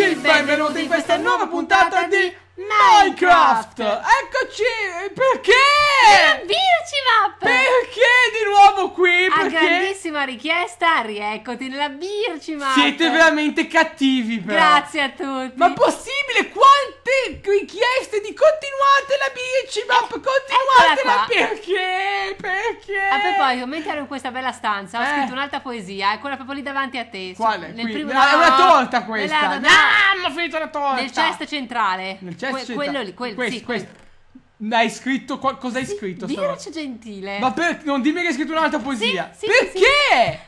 amici, benvenuti in questa nuova puntata di Minecraft! Eccoci! Perché? Grandirci map! Perché di nuovo qui? A grandissima richiesta, rieccoti nella Birci map! Siete veramente cattivi però! Grazie a tutti! Ma possibile? Quante richieste di continuate la Birci map! Eh, Continuatela! Perché? Perché? A proposito, mentre ero in questa bella stanza ho eh. scritto un'altra poesia, è eh, quella proprio lì davanti a te. Quale? Nel primo... no, ah, è una torta questa! Nella... No, no. ho finito la torta! Nel chest centrale! Nel chest que- quello lì, quel, questo, sì, questo. Hai scritto cosa hai sì, scritto? Dirci gentile. Ma per, non dimmi che hai scritto un'altra poesia. Sì, sì, perché?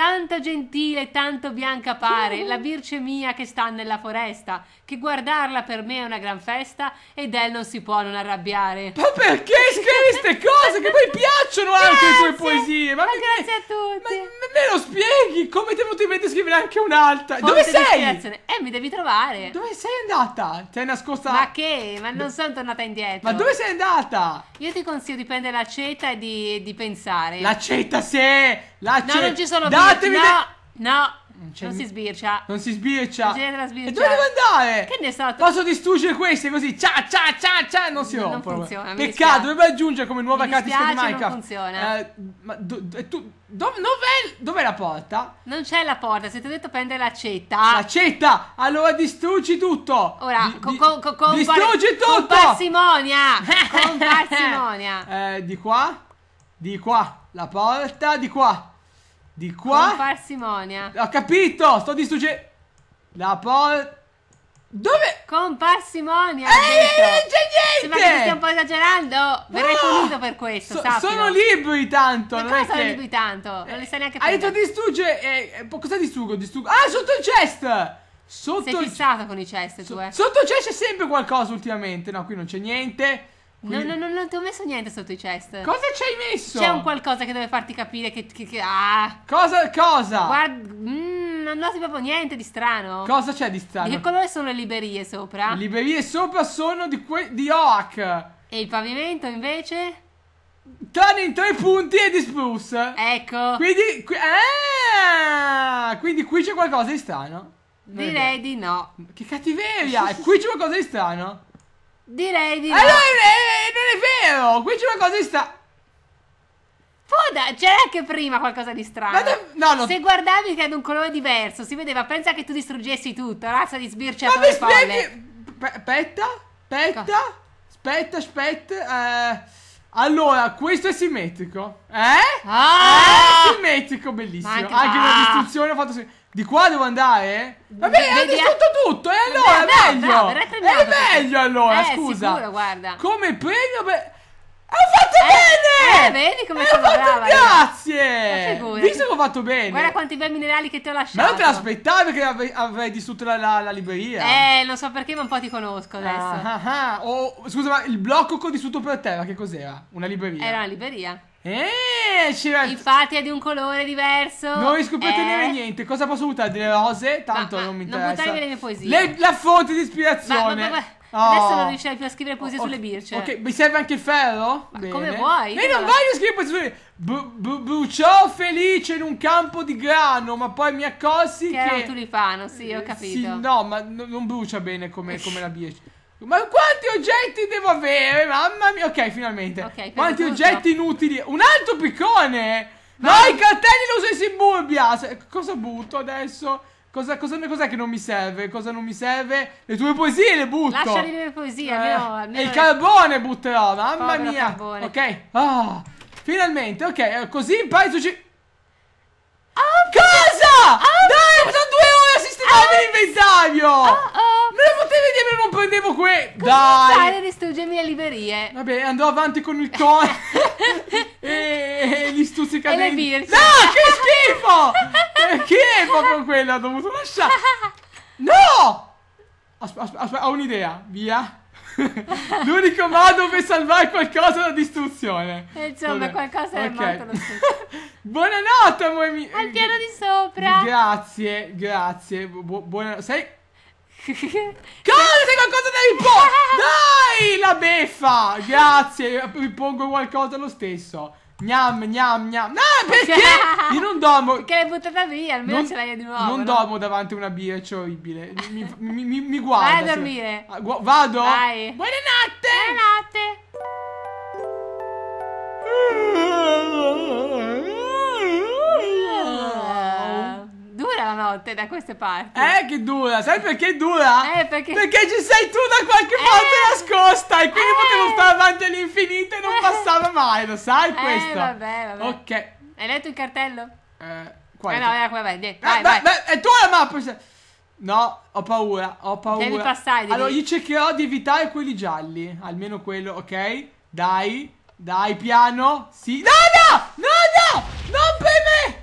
Tanta gentile, tanto bianca pare, la birce mia che sta nella foresta, che guardarla per me è una gran festa ed è non si può non arrabbiare. Ma perché scrivi queste cose che poi piacciono anche le tue poesie? Ma, ma perché... grazie a tutti. Ma me lo spieghi? Come ti è venuto in mente scrivere anche un'altra? Fonte Dove sei? Eh, mi devi trovare. Dove sei andata? Ti Sei nascosta? Ma che? Ma non sono tornata indietro. Ma dove sei andata? Io ti consiglio di prendere la ceta e di, di pensare. La ceta, se! La ceta! No, non ci sono Dai! Fatemi no, de- no. Non, non si sbircia. Non si sbircia. Non sbircia. E dove devo andare? Che ne so? Posso distruggere queste così? Ciao, ciao, ciao, ciao. Non si rompono. Non funziona. Peccato, Dovevo aggiungere come nuova casistica di Minecraft. Non funziona. Eh, ma do, tu, do, dov'è, dov'è la porta? Non c'è la porta. Se ti ho detto prendere l'accetta. L'accetta! Allora distruggi tutto. Ora, di, con, con, con, con distruggi par- tutto. Con parsimonia. con parsimonia. eh, di qua. Di qua. La porta di qua. Di qua. Con parsimonia. Ho capito, sto distruggendo. La porta. Dove? Con parsimonia. Ehi, non c'è niente! Sembra che stia un po' esagerando. Verrai punito oh, per questo. So, sappilo. sono libri tanto. Ma non sono che... libri tanto? Non li sai neanche più. Hai detto distrugge. Eh, eh cosa distruggo? distruggo? Ah, sotto il chest! Sotto Sei fissata con i chest so, tu, eh. Sotto il chest c'è sempre qualcosa ultimamente. No, qui non c'è niente. Quindi... No, no, no, non ti ho messo niente sotto i chest. Cosa ci hai messo? C'è un qualcosa che deve farti capire che. che, che ah. Cosa? Cosa? Guarda. Mm, non noti proprio niente di strano. Cosa c'è di strano? Di che colore sono le librerie sopra? Le librerie sopra sono di, di Oak. E il pavimento invece? Torni in tre punti e di spruce. Ecco. Quindi. Qui, ah, quindi qui c'è qualcosa di strano. Direi di no. Che cattiveria! qui c'è qualcosa di strano. Direi di allora, no. Allora eh, Leo, qui c'è una cosa di strana. Foda, c'era anche prima qualcosa di strano. No, no. Se guardavi che era un colore diverso, si vedeva. Pensa che tu distruggessi tutto, razza di sbirciatore Ma mi spieghi... Aspetta, aspetta, aspetta, aspetta. Eh, allora, questo è simmetrico. Eh? Ah! È eh, simmetrico, bellissimo. Manca, anche ah! la distruzione ho fatto simmetrico. Di qua devo andare? Vabbè, hai distrutto tutto, e allora è no, meglio! Bravo, è meglio allora, eh, scusa. Sicuro, guarda. Come premio... Beh... Ho fatto eh, bene! Eh, vedi come ho sono fatto, brava. Grazie! Figura, Visto che ho fatto bene. Guarda quanti bei minerali che ti ho lasciato. Ma non te l'aspettavi che ave avrei distrutto la, la, la, libreria? Eh, lo so perché, ma un po' ti conosco ah, adesso. Ah, ah, ah. Oh, scusa, ma il blocco che ho distrutto per terra, che cos'era? Una libreria? Era una libreria. Eh, c'era... Infatti è di un colore diverso. Non riesco più a tenere eh. niente. Cosa posso buttare? Delle rose? Tanto ma, ma, non mi interessa. Non buttare le mie poesie. Le, la fonte di ispirazione. Ma, ma, ma, ma. Oh. Adesso non riuscirai più a scrivere poesie oh, sulle birce. Ok, mi serve anche il ferro? Ma Bene. come vuoi? Io non voglio scrivere poesie sulle bu- Bruciò felice in un campo di grano, ma poi mi accorsi che... Che era un tulipano, sì, ho eh, capito. Sì, no, ma non brucia bene come, come la birce. Ma quanti oggetti devo avere? Mamma mia, ok, finalmente. Okay, quanti tutto. oggetti inutili? Un altro piccone! Vai. No, i cartelli lo uso in Suburbia! Cosa butto adesso? Cosa, cosa, cos'è che non mi serve? Cosa non mi serve? Le tue poesie le butto! Lasciali le poesie, eh, almeno, almeno E il carbone butterò, mamma mia! Carbone. Ok, ah, finalmente, ok, così impari su... Ci... Oh, cosa? Oh, Dai! all'inventario! Oh, oh. Me lo potevi dire, non prendevo que... Come Dai! Dai, distruggermi le librerie. Vabbè, andrò avanti con il tono e, e gli stuzzicadenti. E le birce. No, che schifo! Perché proprio quello ho dovuto lasciare? No! Aspetta, aspetta, ho un'idea. Via. L'unico modo per salvare qualcosa da distruzione. Eh, insomma, Vabbè. qualcosa è okay. morto lo stesso. Buonanotte, amore mio. Al piano di sopra. Grazie, grazie. Bu buonanotte. Sei... Cosa? Sei qualcosa da riporre? Dai, la beffa. Grazie, ripongo qualcosa lo stesso. Gnam, gnam, gnam. No, perché? Io non domo. Perché l'hai buttata via, almeno non, ce l'hai di nuovo. Non no? domo davanti a una birra, è orribile. Mi, mi, mi, mi guarda. Vai a dormire. Se... Ah, vado? Vai. Buonanotte! Buonanotte! la notte da queste parti. Eh, che dura, sai eh. perché dura? Eh, perché... perché ci sei tu da qualche parte eh. nascosta e quindi eh, potevo stare avanti all'infinito e non eh, passava mai, lo sai eh, questo? Eh, vabbè, vabbè. Ok. Hai letto il cartello? Eh, quale? Eh, no, eh, vabbè, niente, vai, vai. Beh, è tua la mappa, No, ho paura, ho paura. Devi passare, devi... Allora, io cercherò di evitare quelli gialli, almeno quello, ok? Dai, dai, piano, sì. No, no, no, no, non per me!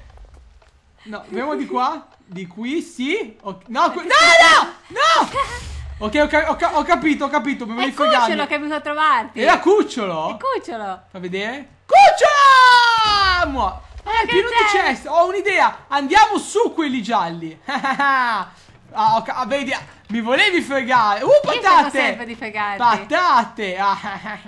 No, andiamo di qua. Di qui, sì. O no, que... no, no, no! Ok, okay ho, ca ho, capito, ho capito. Mi è il Cucciolo fregando. che è venuto a trovarti. Era Cucciolo? È Cucciolo. Fa vedere. Cucciolo! Muo. Ah, eh, pieno di chest. Ho un'idea. Andiamo su quelli gialli. Ah, ok, ah, vedi, ah, mi volevi fregare. Uh, patate! Io sempre di fregarti. Patate! Ah.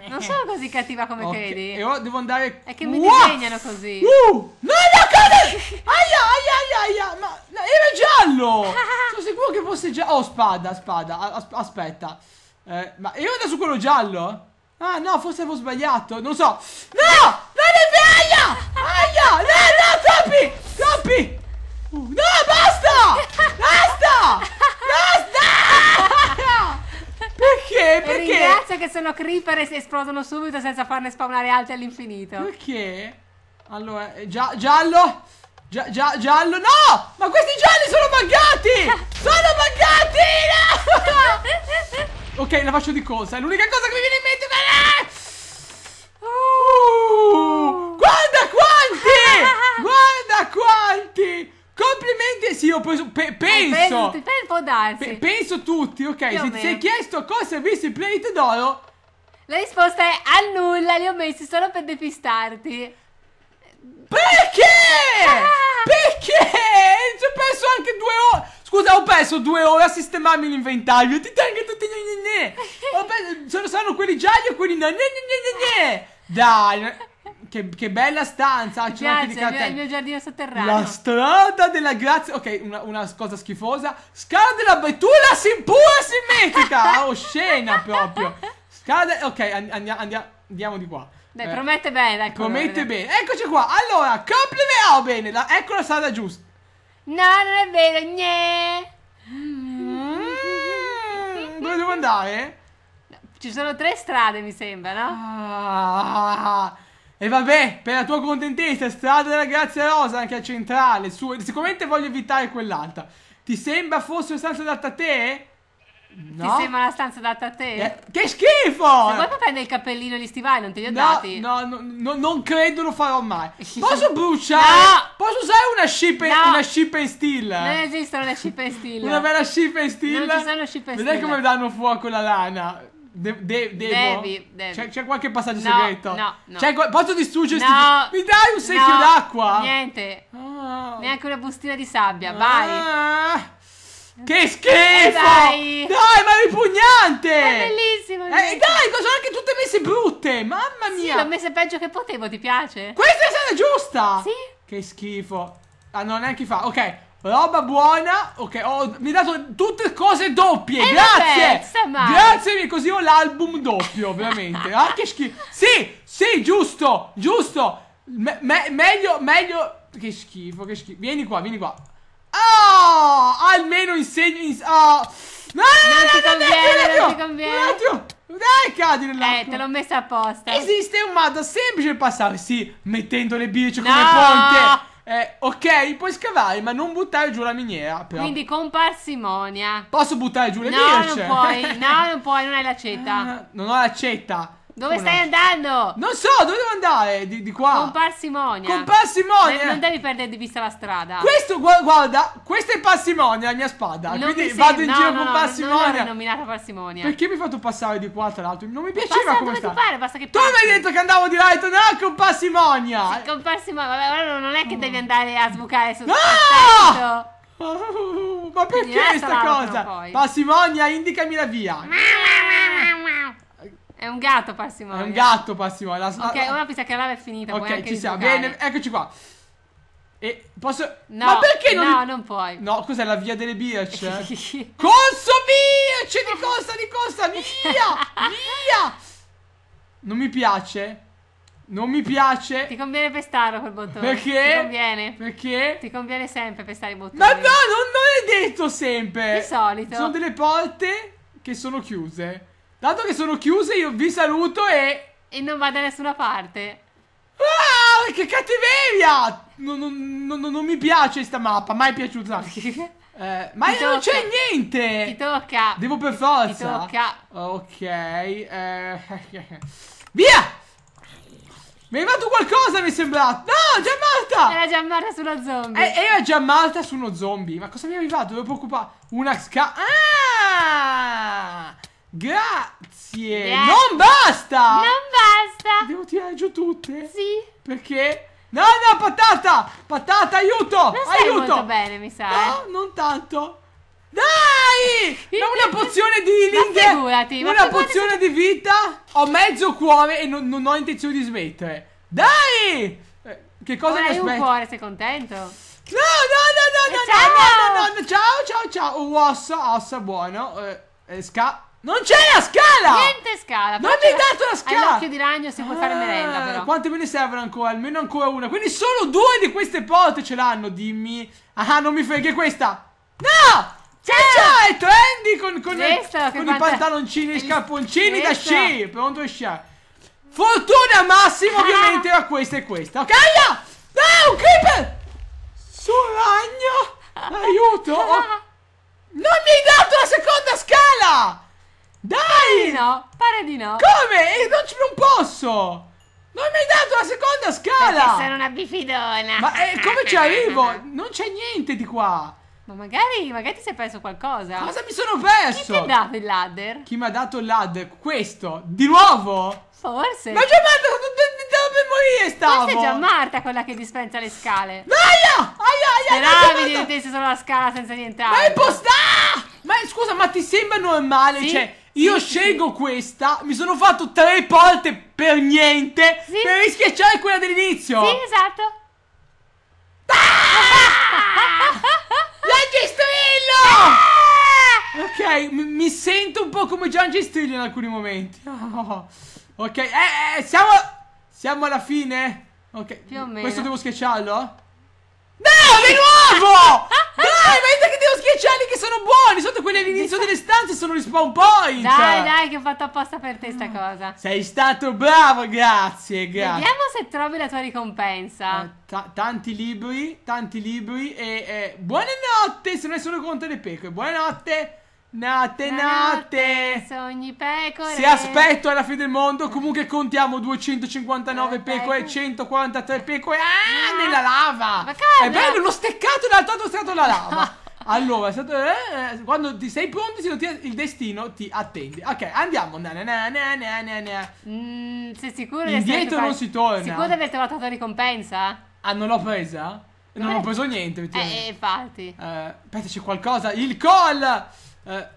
Non sono così cattiva come okay. credi. E ora devo andare... È che mi wow. disegnano così. Uh, no, no, cade! Aia, aia, aia, aia! Ma no, era giallo! sono sicuro che fosse giallo. Oh, spada, spada, As aspetta. Eh, ma io vado su quello giallo? Ah, no, forse avevo sbagliato. Non so. No! Non è vero! Aia! Aia! No, no, troppi! Troppi! no, basta! Basta! Basta! Perché? Perché? Ringrazio che sono creeper e si esplodono subito senza farne spawnare altri all'infinito. Perché? Allora, eh, gia giallo! Gia gia giallo! No! Ma questi gialli sono buggati! Sono buggati! No! ok, la faccio di cosa? È l'unica cosa che mi viene in mente oh. Uh, guarda quanti! guarda quanti! Complimenti, sì, ho preso, pe eh, penso. Penso, può darsi. Pe penso tutti, ok. Se ti sei chiesto cosa cosa visto il plate d'oro... La risposta è a nulla, li ho messi solo per depistarti. Perché? Ah! Perché? Ci ho perso anche due ore. Scusa, ho perso due ore a sistemarmi l'inventario. Ti tengo tutti gli gne Sono, quelli gialli e quelli... Gne gne gne Dai. Che, che, bella stanza! C'è anche di Il mio, il mio giardino sotterraneo. La strada della grazia. Ok, una, una cosa schifosa. Scala della betula si pura simmetrica! Oscena oh, proprio. Scala. Ok, andiamo, andiamo, andiamo di qua. Dai, eh, promette bene, dai, Promette bene. bene. Eccoci qua. Allora, complimento oh, bene. La, ecco la strada giusta. No, non è vero, gne. Mm, dove devo andare? Ci sono tre strade, mi sembra, no? Ah. E vabbè, per la tua contentezza, strada della grazia rosa anche a centrale, su, sicuramente voglio evitare quell'altra. Ti sembra fosse una stanza adatta a te? No. Ti sembra una stanza adatta a te? Eh, che schifo! Se vuoi prendere il cappellino e gli stivali, non te li ho no, dati. No, no, no, non credo lo farò mai. Posso bruciare? No! Posso usare una ship, no! una ship and steel? Non esistono le ship and steel. una bella ship and steel? Non ci sono ship and steel. Vedete come danno fuoco la lana. De- de- devo? Devi, devi. C'è, c'è qualche passaggio no, segreto? No, no. C'è qu- posso distruggere no, sti... Mi dai un secchio no, d'acqua? Niente. Ah. Neanche una bustina di sabbia, ah. vai. Che eh, schifo! dai. ma è ripugnante! È bellissimo! Eh, dai, sono anche tutte messe brutte! Mamma mia! Sì, l'ho messa peggio che potevo, ti piace? Questa è la strada giusta! Sì! Che schifo! Ah, non neanche fa. Ok, Roba buona, ok, ho, mi ha dato tutte cose doppie, e eh, grazie! Vabbè, grazie, così ho l'album doppio, ovviamente, ah, che schifo! Sì, sì, giusto, giusto! Me me meglio, meglio... Che schifo, che schifo. Vieni qua, vieni qua. Oh, almeno insegno... Ins oh. No, non no, ti no, conviene, non ti conviene. Un attimo. Dai, cadi nell'acqua. Eh, te l'ho messa apposta. Esiste un modo semplice per passare, sì, mettendo le birre come no. ponte. Eh, ok, puoi scavare, ma non buttare giù la miniera. Però. Quindi con parsimonia. Posso buttare giù le no, mierce? No, non puoi, no, non puoi, non hai l'accetta. Ah, non ho l'accetta. Dove Come stai no? andando? Non so, dove devo andare? Di, di qua. Con parsimonia. Con parsimonia. Non devi perdere di vista la strada. Questo, guarda, questa è parsimonia, la mia spada. Non Quindi vado in no, giro no, con parsimonia. Non nominato parsimonia. Perché mi hai fatto passare di qua, tra l'altro? Non mi piaceva come sta. Pare, basta che tu mi hai detto che andavo di là e tu no, con parsimonia. Sì, con parsimonia. Vabbè, allora non è che devi mm. andare a sbucare su No! Ma perché questa cosa? Parsimonia, indicami la via. Ma, è un gatto Passimo. È un gatto Passimo. La, ok, la... ora pensa che l'ave è finita. Ok, ci siamo. Bene, eccoci qua. E posso. No, Ma perché non. No, non puoi. No, cos'è la via delle birce? Eh? Corso birce! Di costa, di costa! Via! via! Non mi piace. Non mi piace. Ti conviene pestare quel bottone. Perché? Ti conviene. Perché? Ti conviene sempre pestare i bottoni. Ma no, non, non è detto sempre. Di solito. Sono delle porte che sono chiuse. Dato che sono chiuse io vi saluto e... E non vado da nessuna parte. Ah, che cattiveria! Non, non, non, non mi piace questa mappa, mai piaciuta. Eh, ma ti non c'è niente! Ti tocca! Devo per forza! Ti tocca! Ok, eh... Via! Mi è arrivato qualcosa, mi è sembrato! No, già malta! Era già Giammalta sulla zombie! Eh, era malta su uno zombie! Ma cosa mi è arrivato? Devo preoccupare! Una sca... Ah! Grazie! Grazie. Non basta! Non basta! Devo tirare giù tutte? Sì. Perché? No, no, patata! Patata, aiuto! Non stai aiuto! molto bene, mi sa. No, eh? non tanto. Dai! Ma una pozione di linde! Figurati, una pozione di vita! Ho mezzo cuore e non, non ho intenzione di smettere. Dai! Eh, che cosa mi aspetta? Hai un cuore, sei contento? No, no, no, no, no, no, eh, no, no, no, ciao, ciao, ciao. Ossa, ossa buono. Eh, eh, sca... Non c'è la scala! Niente scala! Non mi hai dato la scala! Hai l'occhio di ragno se vuoi ah, fare merenda però. Quante me ne servono ancora? Almeno ancora una. Quindi solo due di queste porte ce l'hanno, dimmi. Ah, non mi frega è questa! No! C'è! C'è! Eh, trendy con, con, Questo, il, con i pantaloncini e i scarponcini da sci! Pronto a sciare. Fortuna massima ah. ovviamente era questa e questa. Ok? Ah, no, un creeper! Su ragno! Aiuto! Ah. Non mi hai dato la seconda scala! Dai! Pare di no, pare di no. Come? Eh, non, ci, non posso! Non mi hai dato la seconda scala! Perché sono una bifidona! Ma eh, come ci arrivo? Non c'è niente di qua! Ma magari, magari ti sei perso qualcosa. Cosa mi sono perso? Chi ti ha dato il ladder? Chi mi ha dato il ladder? Questo? Di nuovo? Forse. Ma già Marta, stavo per morire, stavo. Forse è già Marta quella che dispensa le scale. Aia! Aia, aia! Speravi di mettersi solo la scala senza niente Ma è impostata! Ma scusa, ma ti sembra normale? Sì? Cioè... Io sì, scelgo sì. questa, mi sono fatto tre porte per niente sì. per rischiacciare quella dell'inizio. Sì, esatto. Ah! Ah! Ok, mi sento un po' come Gian Gestrillo in alcuni momenti. Oh. Ok, eh, eh, eh siamo, siamo alla fine. Ok, questo devo schiacciarlo? No, di nuovo! Dai, vedete che gli schiacciali che sono buoni! Sotto quelli all'inizio delle stanze sono gli spawn point! Dai, dai, che ho fatto apposta per te sta cosa. Sei stato bravo, grazie, grazie. Vediamo se trovi la tua ricompensa. Eh, tanti libri, tanti libri e... Eh, buonanotte, se non è solo conto le pecore. Buonanotte! Nate, nate! Sogni pecore! Se aspetto alla fine del mondo, comunque contiamo 259 eh, pecore, 143 pecore ah, ah, nella lava! Ma calma. È bello, l'ho steccato e l'altro ho steccato la lava! Allora, stato, eh, eh, quando ti sei pronto, il destino ti attende. Ok, andiamo. Na, na, na, na, na mm, sei sicuro di Indietro non si torna. Sicuro di aver trovato la ricompensa? Ah, non l'ho presa? Non Dove ho preso niente. Eh, infatti. Eh, aspetta, c'è qualcosa. Il call! Eh,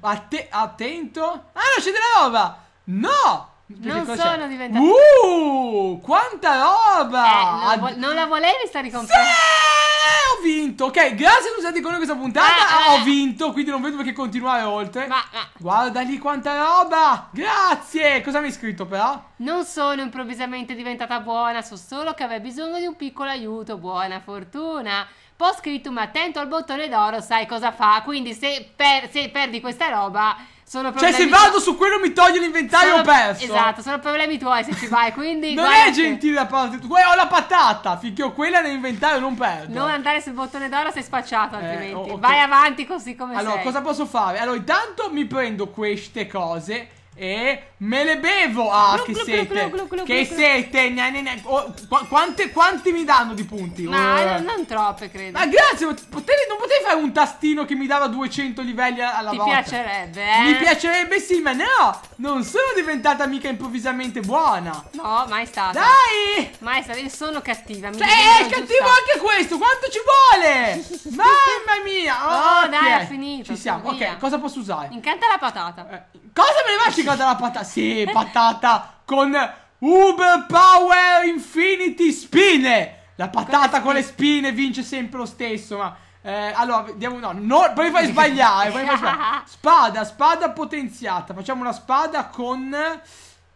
atte attento. Ah, no, c'è della roba! No! Perché non sono diventato. Uh, quanta roba! Eh, non, non la volevi sta ricompensa? Sì! Eh, ho vinto. Ok, grazie per essere con noi questa puntata. Eh, eh. Ho vinto, quindi non vedo perché continuare oltre. ma, Guarda lì quanta roba. Grazie. Cosa mi hai scritto però? Non sono improvvisamente diventata buona, so solo che avrei bisogno di un piccolo aiuto. Buona fortuna. Poi ho scritto, ma attento al bottone d'oro, sai cosa fa. Quindi se, per, se perdi questa roba sono problemi... Cioè, se vado su quello mi toglie l'inventario, sono... ho perso. Esatto, sono problemi tuoi se ci vai. Quindi. non è gentile da parte tua. Ho la patata. Finché ho quella nell'inventario, non perdo. Non andare sul bottone d'oro, sei spacciato. Eh, altrimenti, eh, oh, okay. vai avanti così come allora, sei. Allora, cosa posso fare? Allora, intanto mi prendo queste cose. E me le bevo! Ah, che sete! Che sete! Oh, quanti mi danno di punti? Ma uh. non troppe, credo. Ma grazie, potevi, non potevi fare un tastino che mi dava 200 livelli alla Ti volta? Mi piacerebbe, eh? Mi piacerebbe sì, ma no! Non sono diventata mica improvvisamente buona! No, mai stata. Dai! Mai stata, io sono cattiva. Mi cioè, è cattivo anche questo! Quanto ci vuole? Mamma mia! Oh, okay. dai, ha finito. Ci siamo, ok, via. cosa posso usare? Incanta la patata. Eh, Cosa me ne faccio cosa la patata? Sì, patata con Uber Power Infinity Spine. La patata con le spine vince sempre lo stesso, ma... Eh, allora, vediamo, no, no, poi fai sbagliare, poi fai sbagliare. Spada, spada potenziata. Facciamo una spada con...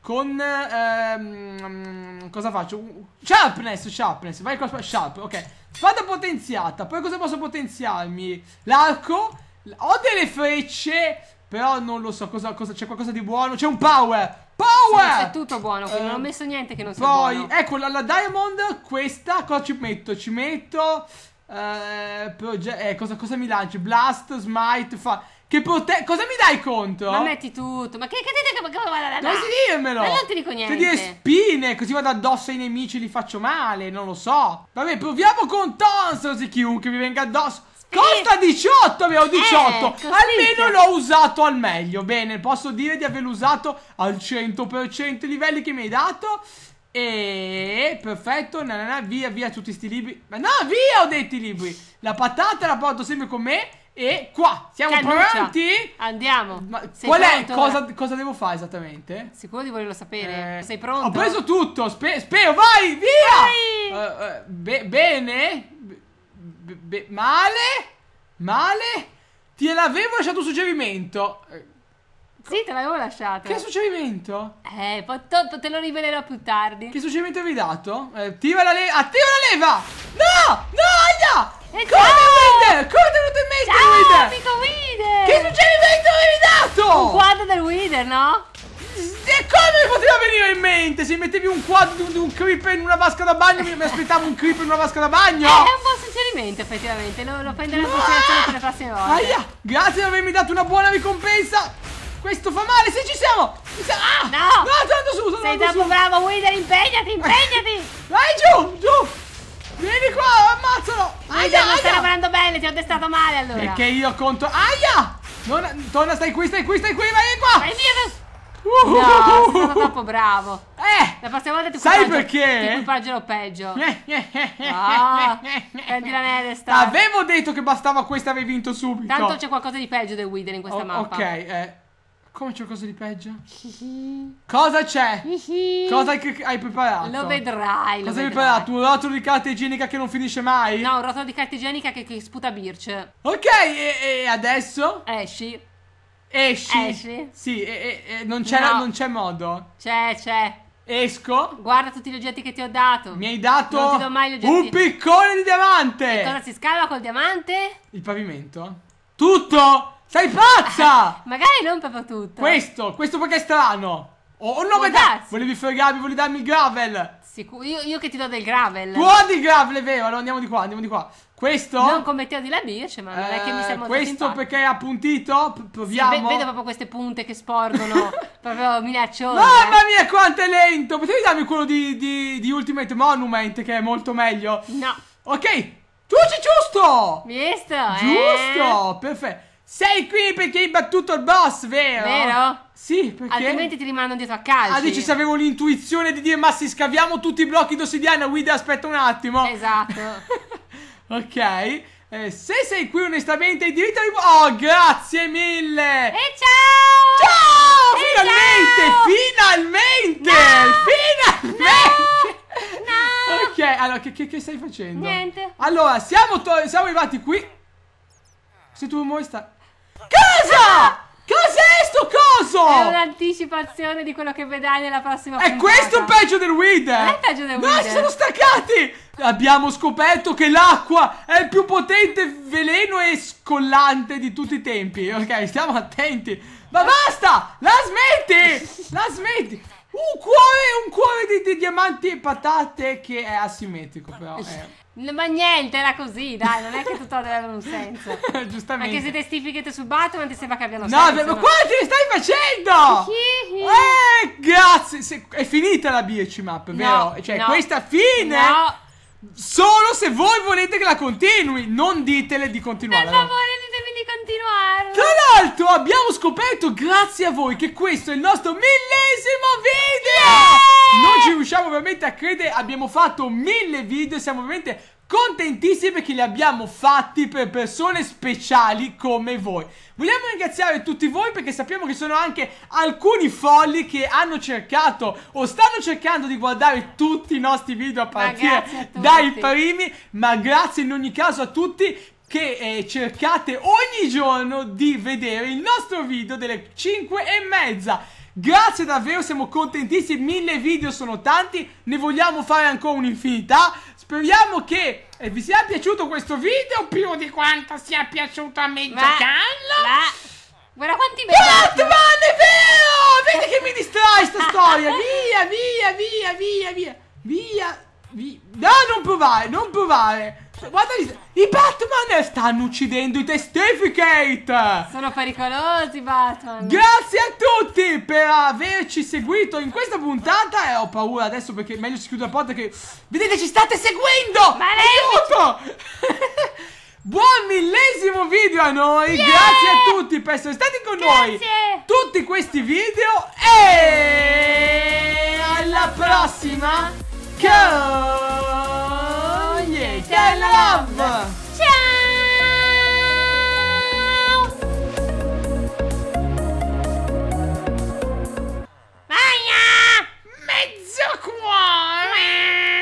Con... Ehm, cosa faccio? Sharpness, sharpness. Vai con la spada, sharp, ok. Spada potenziata. Poi cosa posso potenziarmi? L'arco. Ho delle frecce però non lo so, cosa, cosa, c'è qualcosa di buono? C'è un power! Power! Sì, c'è tutto buono, uh, non ho ehm, messo niente che non sia poi, buono. Poi, ecco, la, la, Diamond, questa, cosa ci metto? Ci metto... Eh, eh, cosa, cosa, mi lanci? Blast, Smite, fa... Che potere... Cosa mi dai contro? Ma metti tutto, ma che, che dite che... Dovresti dirmelo! Ma non ti dico niente! Ti dire spine, così vado addosso ai nemici e li faccio male, non lo so. Vabbè, proviamo con Tons, così chiunque mi venga addosso... Costa 18, abbiamo 18 eh, Almeno l'ho usato al meglio Bene, posso dire di averlo usato al 100% I livelli che mi hai dato E... Perfetto, na, na, na, via, via tutti questi libri Ma no, via ho detto i libri La patata la porto sempre con me e qua, siamo Cannuccia. Cioè, pronti? Andiamo. Ma Sei qual pronto? è? Cosa, cosa, devo fare esattamente? Sicuro di volerlo sapere. Eh, Sei pronto? Ho preso tutto. Spero, spe vai, via! Vai! Uh, uh, be bene? be, male? Male? Ti l'avevo lasciato un suggerimento. Sì, te l'avevo lasciato. Che suggerimento? Eh, te lo rivelerò più tardi. Che suggerimento avevi dato? attiva eh, la leva. Attiva la leva! No! No, Aia! Eh, Come Wider? Come è venuto in mente ciao, Wider? amico Wider! Che suggerimento avevi dato? Un quadro del Wither, no? E come mi poteva venire in mente? Se mettevi un quadro di un, creeper in una vasca da bagno, mi aspettavo un creeper in una vasca da bagno? Eh, è un po' suggerimento effettivamente, lo, lo prenderò in considerazione per le prossime volte. Aia, grazie di avermi dato una buona ricompensa. Questo fa male, se ci siamo. Ah, no, no, sono su, sono Sei troppo bravo Wither, impegnati, impegnati. Vai giù, giù. Vieni qua, ammazzalo. Aia, Wither, non stai lavorando bene, ti ho destato male allora. Perché io conto... Aia. Non... Torna, stai qui, stai qui, stai qui, vai qua. Vai via da No, sono troppo bravo. Eh, la prossima volta ti sai perché? Ti compagino peggio. Eh, eh, eh, oh, prendi la Nedestar. Avevo detto che bastava questa, avevi vinto subito. Tanto c'è qualcosa di peggio del Wither in questa oh, mappa. Ok, eh. Come c'è qualcosa di peggio? Cosa c'è? Cosa hai, preparato? Lo vedrai. Lo Cosa vedrai. hai preparato? Un rotolo di carta igienica che non finisce mai? No, un rotolo di carta igienica che, che sputa birce. Ok, e, e adesso? Esci. Esci. Esci? Sì, e, e, e non, no. non c'è modo. C'è, c'è. Esco. Guarda tutti gli oggetti che ti ho dato. Mi hai dato un piccone di diamante. E cosa si scava col diamante? Il pavimento. Tutto! Sei pazza! Magari non proprio tutto. Questo, questo perché è strano. Oh, no, ma volevi fregarmi, volevi darmi il gravel. Sicuro. Io, io, che ti do del gravel. Buon di gravel, è vero. Allora andiamo di qua, andiamo di qua. Questo. Non come di la Birch, ma non eh, è che mi sembra eh, Questo perché è appuntito. Proviamo. Sì, vedo proprio queste punte che sporgono. proprio minacciose. Mamma eh. mia, quanto è lento. Potevi darmi quello di, di, di Ultimate Monument, che è molto meglio. No. Ok, tu c'è giusto! Visto? Giusto! Eh? Perfetto. Sei qui perché hai battuto il boss, vero? Vero? Sì, perché? Altrimenti ti rimangono dietro a calci. Ah, dici se avevo l'intuizione di dire ma se scaviamo tutti i blocchi d'ossidiana, guida aspetta un attimo. Esatto. ok. Eh, se sei qui onestamente hai diritto di... Oh, grazie mille! E ciao! Ciao! E finalmente! Ciao! Finalmente! No! Finalmente! No! No! Ok, allora, che, che, che, stai facendo? Niente. Allora, siamo, siamo arrivati qui. Se tu muovi sta... Cosa? Cos'è sto coso? È un'anticipazione di quello che vedrai nella prossima è puntata. È questo peggio del weed? È peggio del weed. No, ci sono staccati! Abbiamo scoperto che l'acqua è il più potente veleno e scollante di tutti i tempi. Ok, stiamo attenti. Ma basta! La smetti! La smetti! Un cuore, un cuore di, di, diamanti e patate che è asimmetrico però. Eh. Ma niente, era così, dai, non è che tutto deve avere un senso. Giustamente. Anche se testificate su Batman ti sembra che abbiano senso. No, ma quanti ne stai facendo? eh, grazie. Se, è finita la BC map, vero? No, cioè, no. questa fine... No. Solo se voi volete che la continui, non ditele di continuare. Per favore, di continuare. Tra l'altro abbiamo scoperto grazie a voi che questo è il nostro millesimo video. Yeah! Non ci riusciamo veramente a credere, abbiamo fatto mille video, siamo veramente contentissimi perché li abbiamo fatti per persone speciali come voi. Vogliamo ringraziare tutti voi perché sappiamo che sono anche alcuni folli che hanno cercato o stanno cercando di guardare tutti i nostri video a partire a dai primi, ma grazie in ogni caso a tutti che eh, cercate ogni giorno di vedere il nostro video delle 5 e mezza. Grazie davvero, siamo contentissimi, mille video sono tanti, ne vogliamo fare ancora un'infinità. Speriamo che eh, vi sia piaciuto questo video più di quanto sia piaciuto a me giocarlo. Ma... Guarda quanti Batman, è vero! Vedi che mi distrae sta storia! Via, via, via, via, via! Via! via. No, non provare, non provare! Guarda lì, i Batman stanno uccidendo i testificate! Sono pericolosi, Batman! Grazie a tutti per averci seguito in questa puntata e eh, ho paura adesso perché è meglio si chiude la porta che... Vedete, ci state seguendo! Aiuto! Buon millesimo video a noi! Yeah! Grazie a tutti per essere stati con Grazie. noi! Tutti questi video e alla prossima! Ciao! and love! Ciao! Maia! Mezzo cuore!